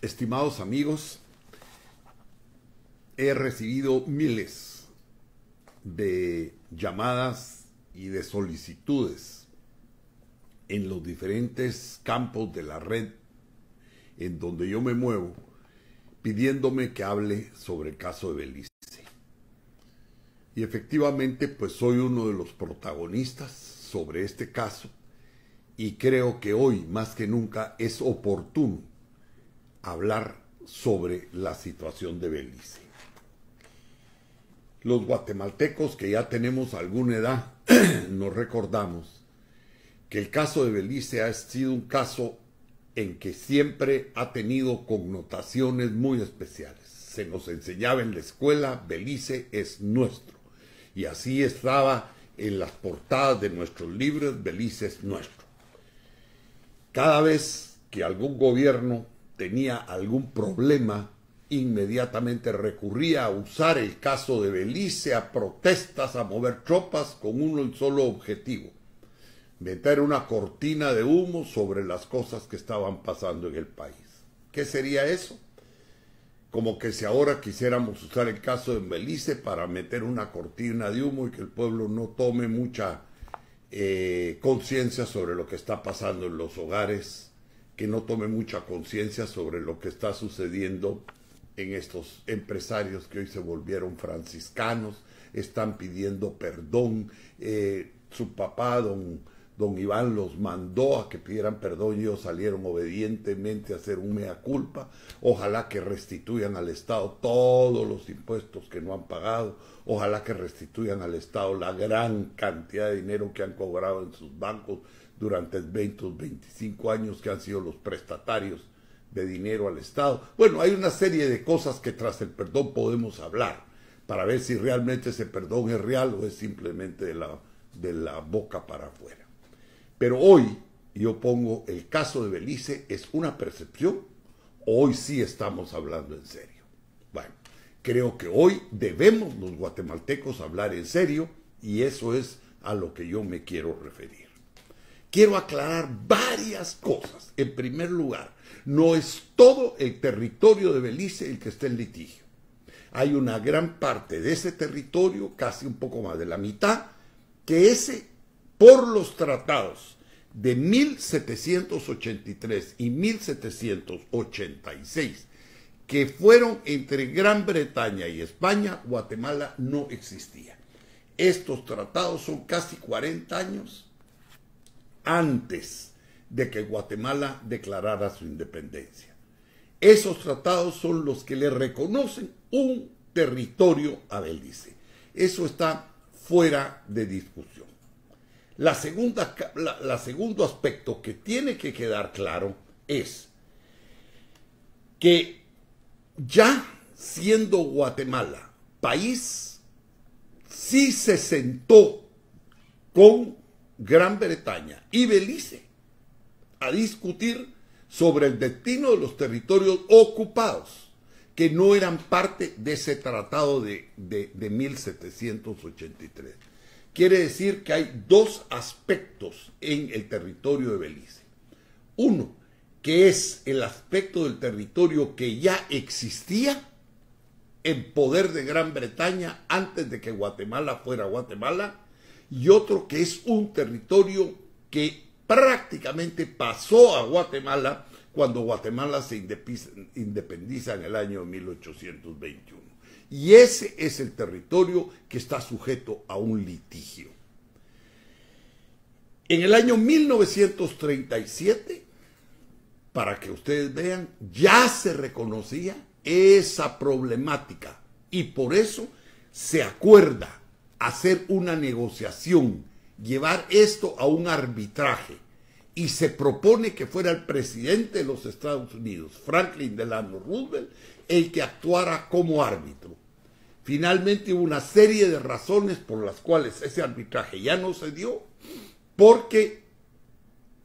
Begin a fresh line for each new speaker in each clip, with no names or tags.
Estimados amigos, he recibido miles de llamadas y de solicitudes en los diferentes campos de la red en donde yo me muevo pidiéndome que hable sobre el caso de Belice. Y efectivamente, pues soy uno de los protagonistas sobre este caso y creo que hoy más que nunca es oportuno hablar sobre la situación de Belice. Los guatemaltecos que ya tenemos alguna edad nos recordamos que el caso de Belice ha sido un caso en que siempre ha tenido connotaciones muy especiales. Se nos enseñaba en la escuela, Belice es nuestro. Y así estaba en las portadas de nuestros libros, Belice es nuestro. Cada vez que algún gobierno tenía algún problema, inmediatamente recurría a usar el caso de Belice, a protestas, a mover tropas con un solo objetivo, meter una cortina de humo sobre las cosas que estaban pasando en el país. ¿Qué sería eso? Como que si ahora quisiéramos usar el caso de Belice para meter una cortina de humo y que el pueblo no tome mucha eh, conciencia sobre lo que está pasando en los hogares que no tome mucha conciencia sobre lo que está sucediendo en estos empresarios que hoy se volvieron franciscanos, están pidiendo perdón. Eh, su papá, don, don Iván, los mandó a que pidieran perdón y ellos salieron obedientemente a hacer un mea culpa. Ojalá que restituyan al Estado todos los impuestos que no han pagado. Ojalá que restituyan al Estado la gran cantidad de dinero que han cobrado en sus bancos durante 20 o 25 años que han sido los prestatarios de dinero al Estado. Bueno, hay una serie de cosas que tras el perdón podemos hablar para ver si realmente ese perdón es real o es simplemente de la, de la boca para afuera. Pero hoy yo pongo el caso de Belice, ¿es una percepción? Hoy sí estamos hablando en serio. Bueno, creo que hoy debemos los guatemaltecos hablar en serio y eso es a lo que yo me quiero referir quiero aclarar varias cosas. En primer lugar, no es todo el territorio de Belice el que está en litigio. Hay una gran parte de ese territorio, casi un poco más de la mitad, que ese, por los tratados de 1783 y 1786, que fueron entre Gran Bretaña y España, Guatemala no existía. Estos tratados son casi 40 años antes de que Guatemala declarara su independencia. Esos tratados son los que le reconocen un territorio a Belice. Eso está fuera de discusión. La segunda, la, segundo aspecto que tiene que quedar claro es que ya siendo Guatemala país, sí se sentó con Gran Bretaña y Belice a discutir sobre el destino de los territorios ocupados que no eran parte de ese tratado de, 1783. Quiere decir que hay dos aspectos en el territorio de Belice. Uno, que es el aspecto del territorio que ya existía en poder de Gran Bretaña antes de que Guatemala fuera Guatemala, y otro que es un territorio que prácticamente pasó a Guatemala cuando Guatemala se independiza en el año 1821. Y ese es el territorio que está sujeto a un litigio. En el año 1937, para que ustedes vean, ya se reconocía esa problemática y por eso se acuerda hacer una negociación, llevar esto a un arbitraje. Y se propone que fuera el presidente de los Estados Unidos, Franklin Delano Roosevelt, el que actuara como árbitro. Finalmente hubo una serie de razones por las cuales ese arbitraje ya no se dio, porque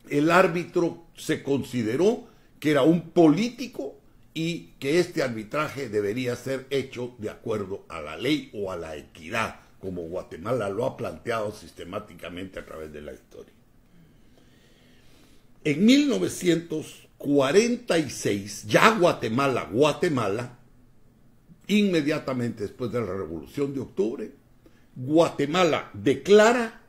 el árbitro se consideró que era un político y que este arbitraje debería ser hecho de acuerdo a la ley o a la equidad como Guatemala lo ha planteado sistemáticamente a través de la historia. En 1946, ya Guatemala, Guatemala, inmediatamente después de la Revolución de Octubre, Guatemala declara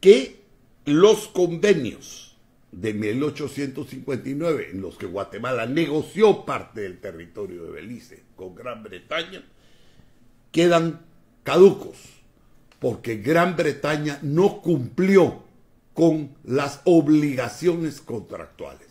que los convenios de 1859 en los que Guatemala negoció parte del territorio de Belice con Gran Bretaña quedan caducos, porque Gran Bretaña no cumplió con las obligaciones contractuales.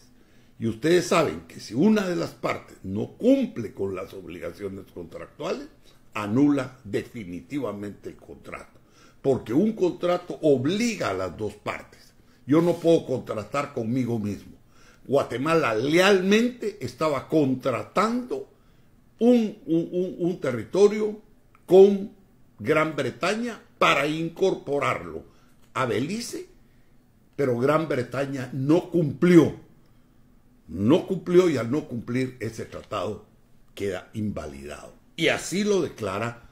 Y ustedes saben que si una de las partes no cumple con las obligaciones contractuales, anula definitivamente el contrato, porque un contrato obliga a las dos partes. Yo no puedo contratar conmigo mismo. Guatemala lealmente estaba contratando un, territorio con Gran Bretaña para incorporarlo a Belice, pero Gran Bretaña no cumplió. No cumplió y al no cumplir ese tratado queda invalidado. Y así lo declara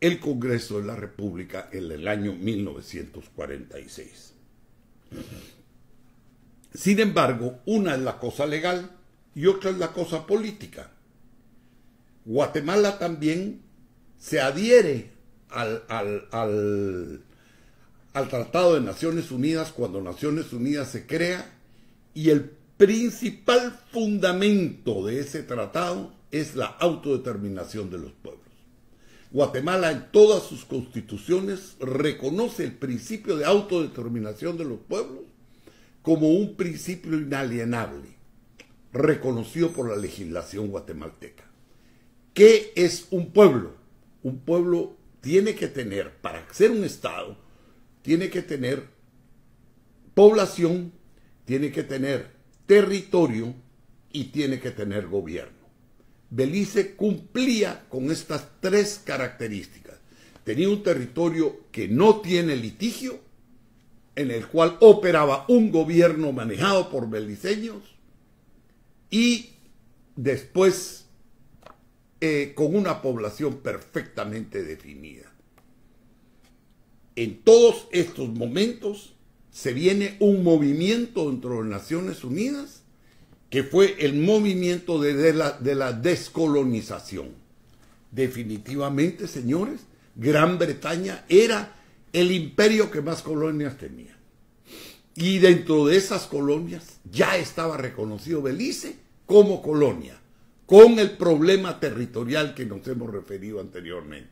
el Congreso de la República en el año 1946. Sin embargo, una es la cosa legal y otra es la cosa política. Guatemala también se adhiere al, Tratado de Naciones Unidas cuando Naciones Unidas se crea y el principal fundamento de ese tratado es la autodeterminación de los pueblos. Guatemala en todas sus constituciones reconoce el principio de autodeterminación de los pueblos como un principio inalienable, reconocido por la legislación guatemalteca. ¿Qué es un pueblo? un pueblo tiene que tener, para ser un Estado, tiene que tener población, tiene que tener territorio y tiene que tener gobierno. Belice cumplía con estas tres características. Tenía un territorio que no tiene litigio, en el cual operaba un gobierno manejado por beliceños y después eh, con una población perfectamente definida. En todos estos momentos se viene un movimiento dentro de Naciones Unidas que fue el movimiento la, de la descolonización. Definitivamente, señores, Gran Bretaña era el imperio que más colonias tenía. Y dentro de esas colonias ya estaba reconocido Belice como colonia con el problema territorial que nos hemos referido anteriormente.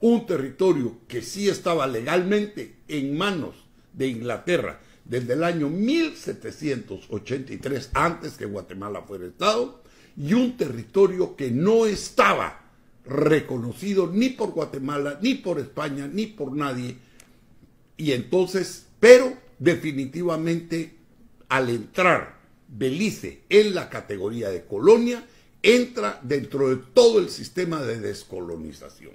Un territorio que sí estaba legalmente en manos de Inglaterra desde el año 1783, antes que Guatemala fuera Estado, y un territorio que no estaba reconocido ni por Guatemala, ni por España, ni por nadie. Y entonces, pero definitivamente al entrar Belice en la categoría de colonia, entra dentro de todo el sistema de descolonización.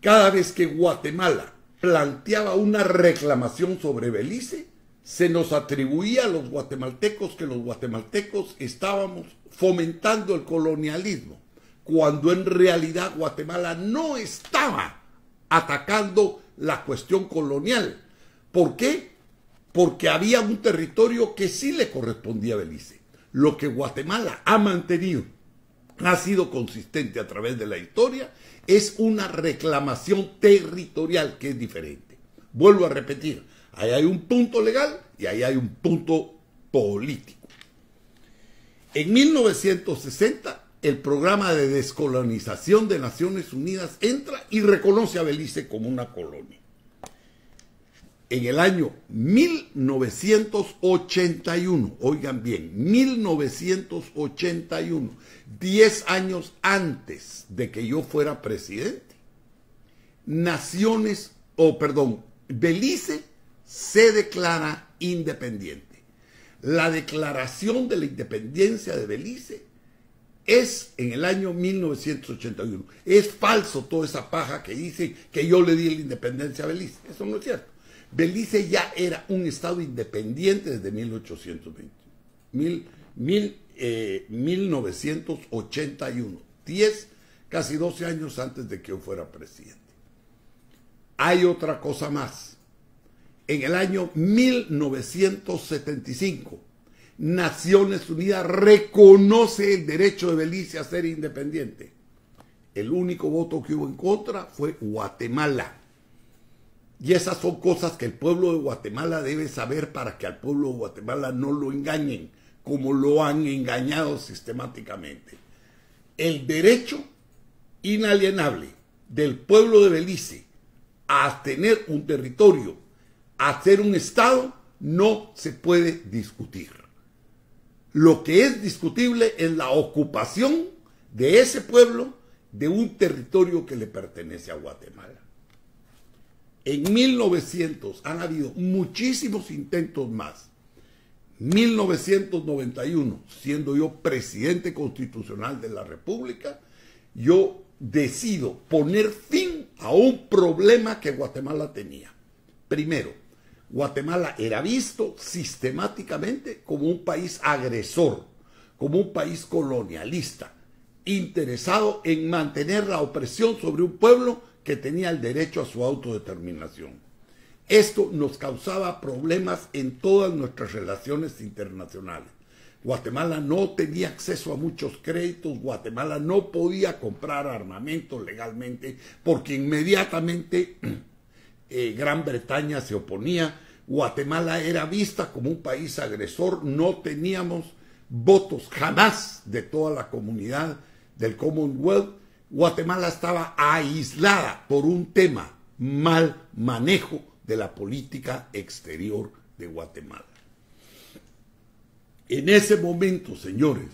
Cada vez que Guatemala planteaba una reclamación sobre Belice, se nos atribuía a los guatemaltecos que los guatemaltecos estábamos fomentando el colonialismo, cuando en realidad Guatemala no estaba atacando la cuestión colonial. ¿Por qué? Porque había un territorio que sí le correspondía a Belice lo que Guatemala ha mantenido, ha sido consistente a través de la historia, es una reclamación territorial que es diferente. Vuelvo a repetir, ahí hay un punto legal y ahí hay un punto político. En 1960, el programa de descolonización de Naciones Unidas entra y reconoce a Belice como una colonia en el año 1981, oigan bien, 1981, 10 años antes de que yo fuera presidente, Naciones, o perdón, Belice se declara independiente. La declaración de la independencia de Belice es en el año 1981. Es falso toda esa paja que dicen que yo le di la independencia a Belice. Eso no es cierto. Belice ya era un Estado independiente desde 1820, 1981, 10, casi 12 años antes de que yo fuera presidente. Hay otra cosa más. En el año 1975, Naciones Unidas reconoce el derecho de Belice a ser independiente. El único voto que hubo en contra fue Guatemala. Y esas son cosas que el pueblo de Guatemala debe saber para que al pueblo de Guatemala no lo engañen, como lo han engañado sistemáticamente. El derecho inalienable del pueblo de Belice a tener un territorio, a ser un Estado, no se puede discutir. Lo que es discutible es la ocupación de ese pueblo de un territorio que le pertenece a Guatemala. En 1900 han habido muchísimos intentos más. 1991, siendo yo presidente constitucional de la República, yo decido poner fin a un problema que Guatemala tenía. Primero, Guatemala era visto sistemáticamente como un país agresor, como un país colonialista, interesado en mantener la opresión sobre un pueblo que tenía el derecho a su autodeterminación. Esto nos causaba problemas en todas nuestras relaciones internacionales. Guatemala no tenía acceso a muchos créditos, Guatemala no podía comprar armamento legalmente porque inmediatamente eh, Gran Bretaña se oponía, Guatemala era vista como un país agresor, no teníamos votos jamás de toda la comunidad del Commonwealth Guatemala estaba aislada por un tema, mal manejo de la política exterior de Guatemala. En ese momento, señores,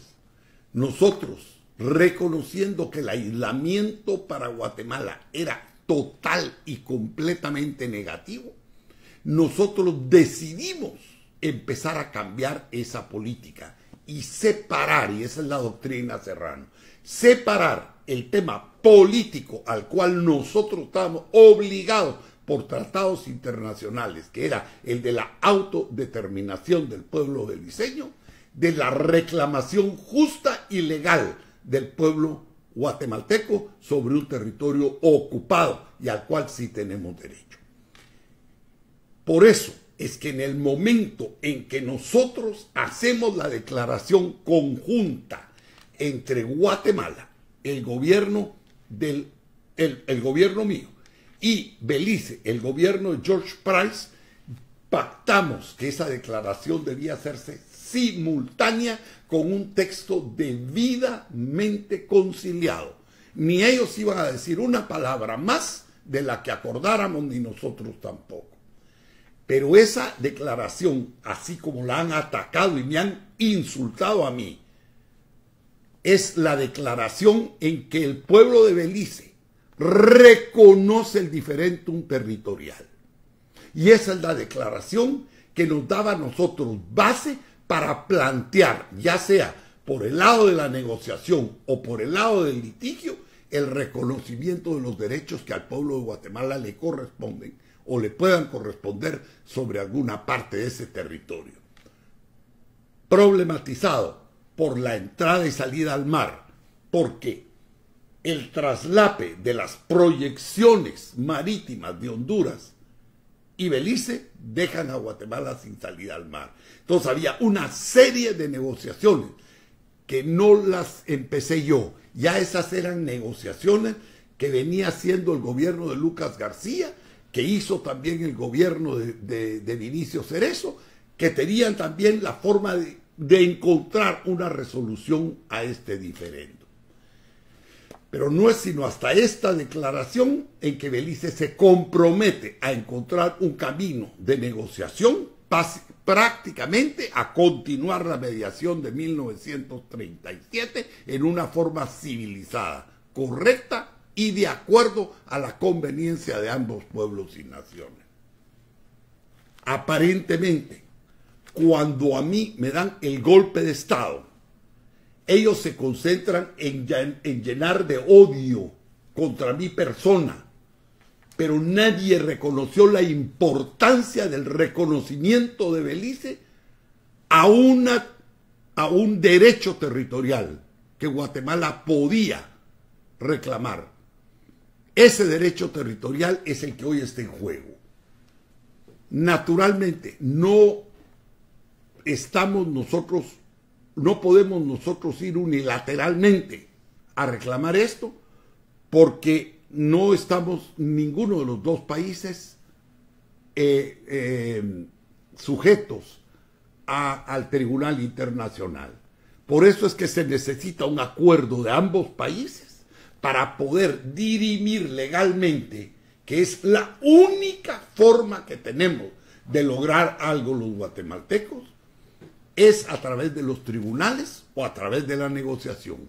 nosotros, reconociendo que el aislamiento para Guatemala era total y completamente negativo, nosotros decidimos empezar a cambiar esa política y separar, y esa es la doctrina Serrano, separar el tema político al cual nosotros estamos obligados por tratados internacionales, que era el de la autodeterminación del pueblo del diseño, de la reclamación justa y legal del pueblo guatemalteco sobre un territorio ocupado y al cual sí tenemos derecho. Por eso, es que en el momento en que nosotros hacemos la declaración conjunta entre Guatemala, el gobierno del el, gobierno mío y Belice, el gobierno de George Price, pactamos que esa declaración debía hacerse simultánea con un texto debidamente conciliado. Ni ellos iban a decir una palabra más de la que acordáramos, ni nosotros tampoco. Pero esa declaración, así como la han atacado y me han insultado a mí, es la declaración en que el pueblo de Belice reconoce el diferentum territorial. Y esa es la declaración que nos daba a nosotros base para plantear, ya sea por el lado de la negociación o por el lado del litigio, el reconocimiento de los derechos que al pueblo de Guatemala le corresponden o le puedan corresponder sobre alguna parte de ese territorio. Problematizado por la entrada y salida al mar, porque el traslape de las proyecciones marítimas de Honduras y Belice dejan a Guatemala sin salida al mar. Entonces había una serie de negociaciones que no las empecé yo. Ya esas eran negociaciones que venía haciendo el gobierno de Lucas García que hizo también el gobierno de, Vinicio Cerezo, que tenían también la forma de, de encontrar una resolución a este diferendo. Pero no es sino hasta esta declaración en que Belice se compromete a encontrar un camino de negociación prácticamente a continuar la mediación de 1937 en una forma civilizada, correcta y de acuerdo a la conveniencia de ambos pueblos y naciones. Aparentemente, cuando a mí me dan el golpe de Estado, ellos se concentran en, llenar de odio contra mi persona, pero nadie reconoció la importancia del reconocimiento de Belice a un derecho territorial que Guatemala podía reclamar. Ese derecho territorial es el que hoy está en juego. Naturalmente, no estamos nosotros, no podemos nosotros ir unilateralmente a reclamar esto porque no estamos ninguno de los dos países eh, eh, sujetos al Tribunal Internacional. Por eso es que se necesita un acuerdo de ambos países para poder dirimir legalmente, que es la única forma que tenemos de lograr algo los guatemaltecos, es a través de los tribunales o a través de la negociación.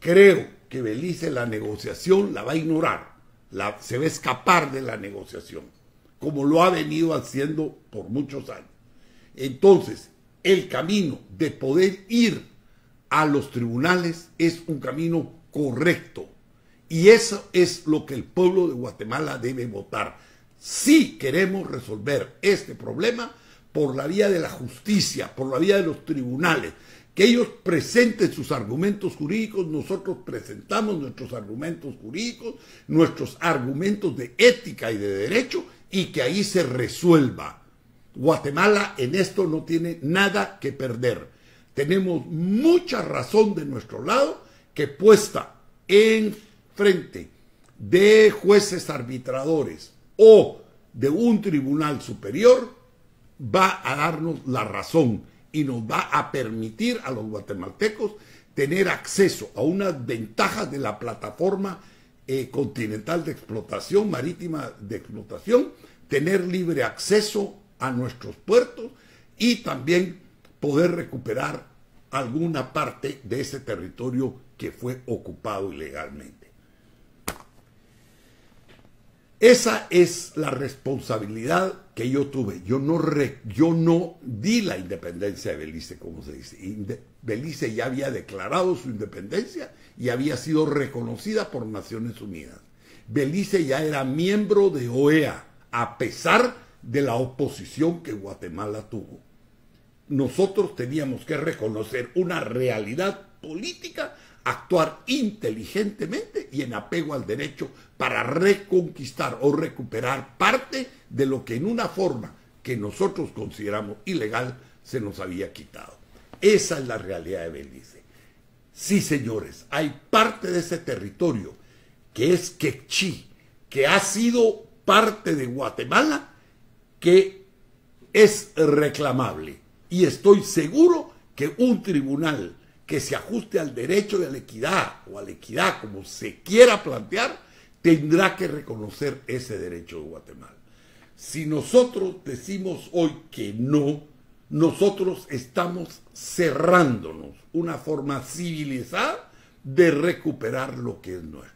Creo que Belice la negociación la va a ignorar, la, se va a escapar de la negociación, como lo ha venido haciendo por muchos años. Entonces, el camino de poder ir a los tribunales es un camino correcto. Y eso es lo que el pueblo de Guatemala debe votar. Si queremos resolver este problema por la vía de la justicia, por la vía de los tribunales, que ellos presenten sus argumentos jurídicos, nosotros presentamos nuestros argumentos jurídicos, nuestros argumentos de ética y de derecho, y que ahí se resuelva. Guatemala en esto no tiene nada que perder. Tenemos mucha razón de nuestro lado que puesta en frente de jueces arbitradores o de un tribunal superior va a darnos la razón y nos va a permitir a los guatemaltecos tener acceso a unas ventajas de la plataforma eh, continental de explotación, marítima de explotación, tener libre acceso a nuestros puertos y también poder recuperar alguna parte de ese territorio que fue ocupado ilegalmente. Esa es la responsabilidad que yo tuve. Yo no, yo no di la independencia de Belice, como se dice. Belice ya había declarado su independencia y había sido reconocida por Naciones Unidas. Belice ya era miembro de OEA, a pesar de la oposición que Guatemala tuvo. Nosotros teníamos que reconocer una realidad política actuar inteligentemente y en apego al derecho para reconquistar o recuperar parte de lo que en una forma que nosotros consideramos ilegal se nos había quitado. Esa es la realidad de Belice. Sí, señores, hay parte de ese territorio que es quechí, que ha sido parte de Guatemala, que es reclamable. Y estoy seguro que un tribunal que se ajuste al derecho de la equidad o a la equidad como se quiera plantear, tendrá que reconocer ese derecho de Guatemala. Si nosotros decimos hoy que no, nosotros estamos cerrándonos una forma civilizada de recuperar lo que es nuestro.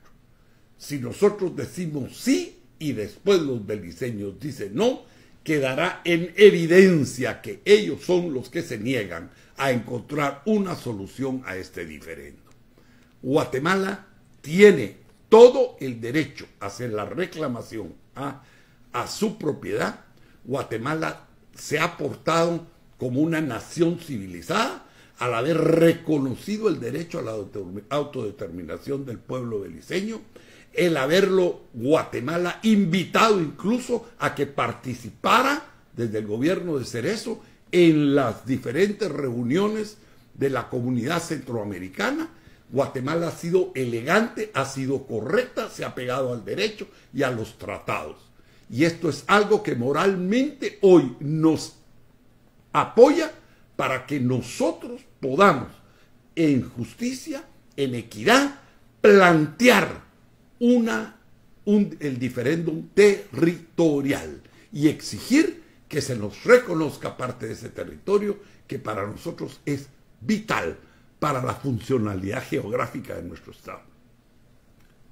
Si nosotros decimos sí y después los beliceños dicen no, quedará en evidencia que ellos son los que se niegan a encontrar una solución a este diferendo. Guatemala tiene todo el derecho a hacer la reclamación a, ¿ah? a su propiedad. Guatemala se ha portado como una nación civilizada al haber reconocido el derecho a la autodeterminación del pueblo beliceño, el haberlo Guatemala invitado incluso a que participara desde el gobierno de Cerezo en las diferentes reuniones de la comunidad centroamericana. Guatemala ha sido elegante, ha sido correcta, se ha pegado al derecho y a los tratados. Y esto es algo que moralmente hoy nos apoya para que nosotros podamos, en justicia, en equidad, plantear una, un, el diferéndum territorial y exigir que se nos reconozca parte de ese territorio que para nosotros es vital para la funcionalidad geográfica de nuestro Estado.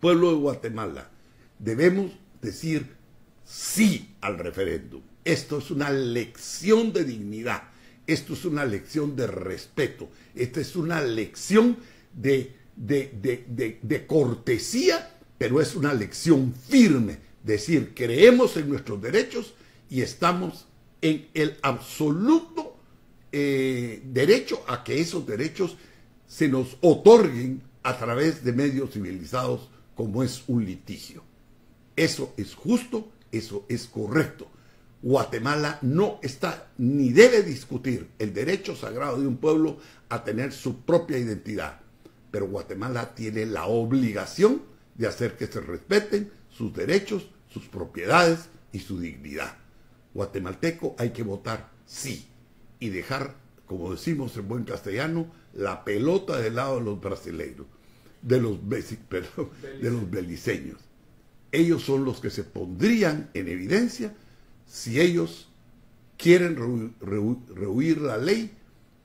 Pueblo de Guatemala, debemos decir sí al referéndum. Esto es una lección de dignidad, esto es una lección de respeto, esta es una lección de, de cortesía, pero es una lección firme, decir creemos en nuestros derechos, y estamos en el absoluto eh, derecho a que esos derechos se nos otorguen a través de medios civilizados como es un litigio. Eso es justo, eso es correcto. Guatemala no está ni debe discutir el derecho sagrado de un pueblo a tener su propia identidad, pero Guatemala tiene la obligación de hacer que se respeten sus derechos, sus propiedades y su dignidad guatemalteco hay que votar sí y dejar, como decimos en buen castellano, la pelota del lado de los brasileños, de los, de los beliceños. Ellos son los que se pondrían en evidencia si ellos quieren rehuir la ley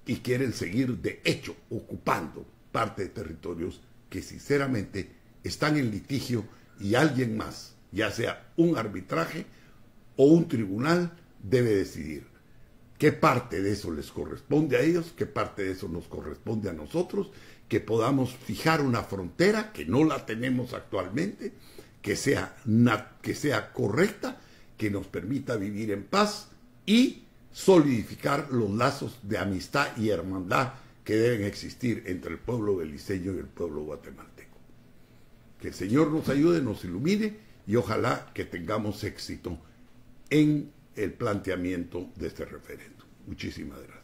y quieren seguir de hecho ocupando parte de territorios que sinceramente están en litigio y alguien más, ya sea un arbitraje, o un tribunal debe decidir qué parte de eso les corresponde a ellos, qué parte de eso nos corresponde a nosotros, que podamos fijar una frontera que no la tenemos actualmente, que sea, que sea correcta, que nos permita vivir en paz y solidificar los lazos de amistad y hermandad que deben existir entre el pueblo beliceño y el pueblo guatemalteco. Que el Señor nos ayude, nos ilumine y ojalá que tengamos éxito en el planteamiento de este referéndum. Muchísimas gracias.